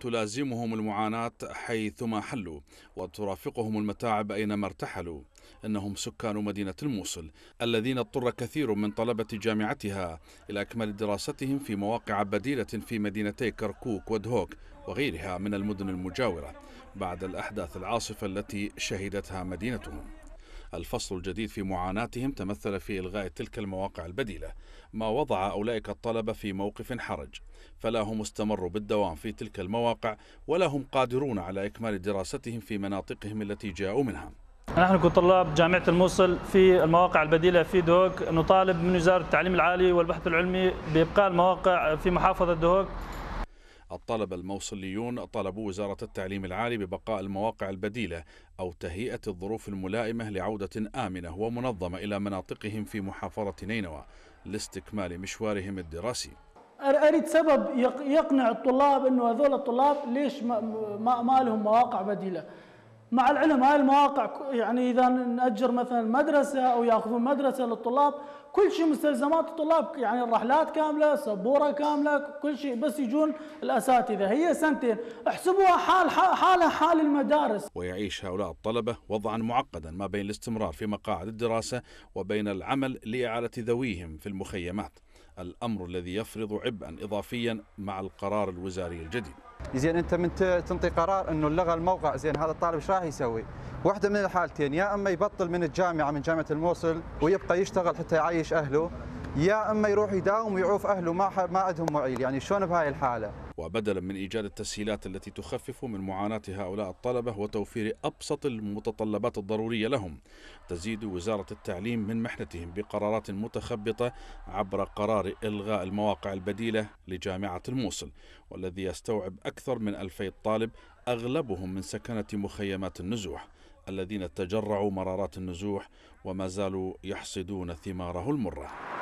تلازمهم المعاناة حيثما حلوا وترافقهم المتاعب أينما ارتحلوا إنهم سكان مدينة الموصل الذين اضطر كثير من طلبة جامعتها إلى أكمل دراستهم في مواقع بديلة في مدينتي كركوك ودهوك وغيرها من المدن المجاورة بعد الأحداث العاصفة التي شهدتها مدينتهم الفصل الجديد في معاناتهم تمثل في إلغاء تلك المواقع البديلة ما وضع أولئك الطلبة في موقف حرج فلا هم استمروا بالدوام في تلك المواقع ولا هم قادرون على إكمال دراستهم في مناطقهم التي جاءوا منها نحن كطلاب جامعة الموصل في المواقع البديلة في دهوك نطالب من وزارة التعليم العالي والبحث العلمي بإبقاء المواقع في محافظة دهوك الطلبة الموصليون طلبوا وزارة التعليم العالي ببقاء المواقع البديلة أو تهيئة الظروف الملائمة لعودة آمنة ومنظمة إلى مناطقهم في محافظة نينوى لاستكمال مشوارهم الدراسي اريد سبب يقنع الطلاب انه هذول الطلاب ليش ما, ما لهم مواقع بديله مع العلم هاي المواقع يعني اذا ناجر مثلا مدرسه او ياخذون مدرسه للطلاب كل شيء مستلزمات الطلاب يعني الرحلات كامله سبوره كامله كل شيء بس يجون الاساتذه هي سنتين احسبوها حال حالها حال المدارس ويعيش هؤلاء الطلبه وضعا معقدا ما بين الاستمرار في مقاعد الدراسه وبين العمل لاعاله ذويهم في المخيمات الأمر الذي يفرض عبئا إضافيا مع القرار الوزاري الجديد زين انت من تنطي قرار انه لغى الموقع زين هذا الطالب ايش راح يسوي؟ واحده من الحالتين يا اما يبطل من الجامعه من جامعه الموصل ويبقى يشتغل حتى يعيش اهله يا اما يروح يداوم ويعوف اهله ما ما عندهم معيل يعني شلون بهاي الحاله وبدلا من ايجاد التسهيلات التي تخفف من معاناه هؤلاء الطلبه وتوفير ابسط المتطلبات الضروريه لهم تزيد وزاره التعليم من محنتهم بقرارات متخبطه عبر قرار الغاء المواقع البديله لجامعه الموصل والذي يستوعب اكثر من 2000 طالب اغلبهم من سكنه مخيمات النزوح الذين تجرعوا مرارات النزوح وما زالوا يحصدون ثماره المره